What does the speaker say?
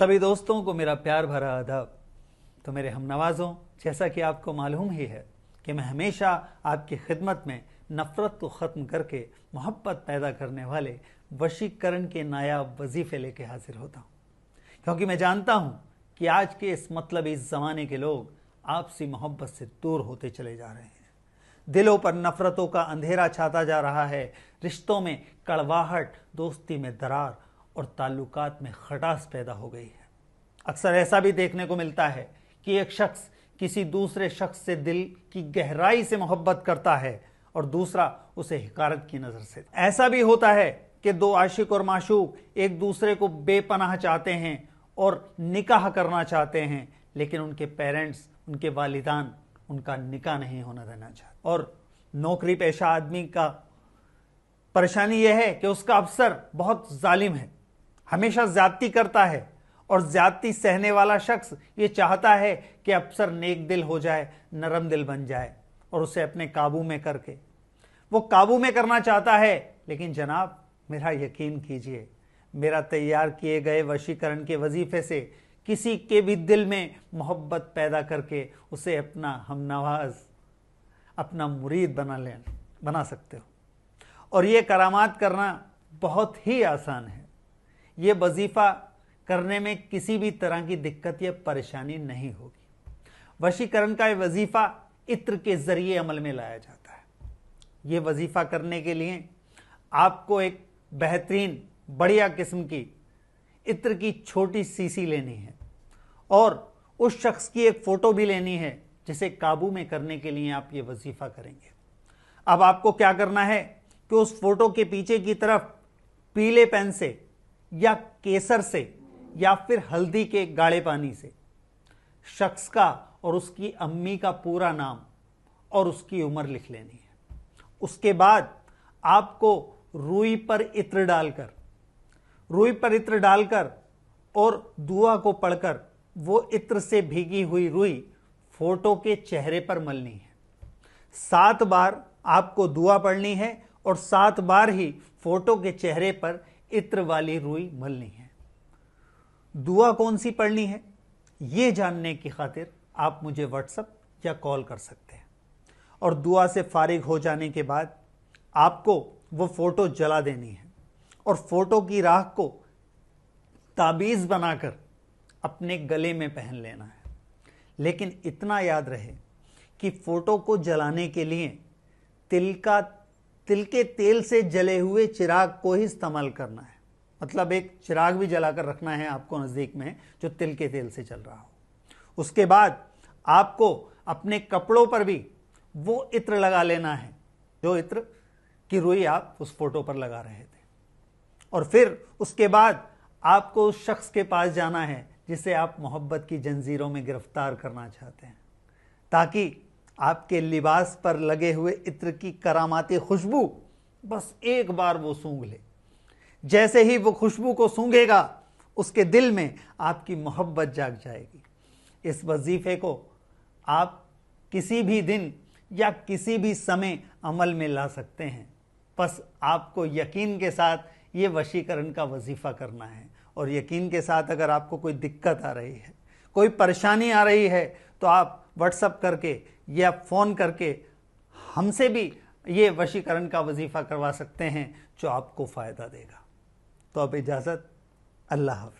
सभी दोस्तों को मेरा प्यार भरा अदब तो मेरे हम नवाजों जैसा कि आपको मालूम ही है कि मैं हमेशा आपकी खिदमत में नफ़रत को ख़त्म करके मोहब्बत पैदा करने वाले वशीकरण के नायाब वजीफ़े लेके हाजिर होता हूँ क्योंकि मैं जानता हूँ कि आज के इस मतलब इस ज़माने के लोग आपसी मोहब्बत से दूर होते चले जा रहे हैं दिलों पर नफ़रतों का अंधेरा छाता जा रहा है रिश्तों में कड़वाहट दोस्ती में दरार और ताल्लुकात में खटास पैदा हो गई है अक्सर ऐसा भी देखने को मिलता है कि एक शख्स किसी दूसरे शख्स से दिल की गहराई से मोहब्बत करता है और दूसरा उसे हकारत की नज़र से ऐसा भी होता है कि दो आशिक और माशूक एक दूसरे को बेपनाह चाहते हैं और निकाह करना चाहते हैं लेकिन उनके पेरेंट्स उनके वालिदान उनका निकाह नहीं होना देना चाहते और नौकरी पेशा आदमी का परेशानी यह है कि उसका अफसर बहुत जालिम है हमेशा ज्यादती करता है और ज्यादती सहने वाला शख्स ये चाहता है कि अफसर नेक दिल हो जाए नरम दिल बन जाए और उसे अपने काबू में करके वो काबू में करना चाहता है लेकिन जनाब मेरा यकीन कीजिए मेरा तैयार किए गए वशीकरण के वजीफे से किसी के भी दिल में मोहब्बत पैदा करके उसे अपना हमनवाज अपना मुरीद बना ले बना सकते हो और ये करामात करना बहुत ही आसान है ये वजीफ़ा करने में किसी भी तरह की दिक्कत या परेशानी नहीं होगी वशीकरण का वजीफ़ा इत्र के ज़रिए अमल में लाया जाता है ये वजीफ़ा करने के लिए आपको एक बेहतरीन बढ़िया किस्म की इत्र की छोटी सीसी लेनी है और उस शख्स की एक फ़ोटो भी लेनी है जिसे काबू में करने के लिए आप ये वजीफ़ा करेंगे अब आपको क्या करना है कि उस फोटो के पीछे की तरफ पीले पेन से या केसर से या फिर हल्दी के गाढ़े पानी से शख्स का और उसकी अम्मी का पूरा नाम और उसकी उम्र लिख लेनी है उसके बाद आपको रुई पर इत्र डालकर रुई पर इत्र डालकर और दुआ को पढ़कर वो इत्र से भीगी हुई रुई फोटो के चेहरे पर मलनी है सात बार आपको दुआ पढ़नी है और सात बार ही फोटो के चेहरे पर इत्र वाली रुई मलनी है दुआ कौन सी पढ़नी है ये जानने की खातिर आप मुझे व्हाट्सअप या कॉल कर सकते हैं और दुआ से फारिग हो जाने के बाद आपको वो फ़ोटो जला देनी है और फ़ोटो की राख को ताबीज़ बनाकर अपने गले में पहन लेना है लेकिन इतना याद रहे कि फ़ोटो को जलाने के लिए तिल का तिल के तेल से जले हुए चिराग को ही इस्तेमाल करना है मतलब एक चिराग भी जलाकर रखना है आपको नज़दीक में जो तिल के तेल से चल रहा हो उसके बाद आपको अपने कपड़ों पर भी वो इत्र लगा लेना है जो इत्र की रुई आप उस फोटो पर लगा रहे थे और फिर उसके बाद आपको उस शख्स के पास जाना है जिसे आप मोहब्बत की जंजीरों में गिरफ्तार करना चाहते हैं ताकि आपके लिबास पर लगे हुए इत्र की करामाती खुशबू बस एक बार वो सूंघ ले जैसे ही वो खुशबू को सूंघेगा उसके दिल में आपकी मोहब्बत जाग जाएगी इस वजीफे को आप किसी भी दिन या किसी भी समय अमल में ला सकते हैं बस आपको यकीन के साथ ये वशीकरण का वजीफ़ा करना है और यकीन के साथ अगर आपको कोई दिक्कत आ रही है कोई परेशानी आ रही है तो आप व्हाट्सअप करके या फ़ोन करके हमसे भी ये वशीकरण का वजीफ़ा करवा सकते हैं जो आपको फ़ायदा देगा तो अब इजाज़त अल्लाह हाफि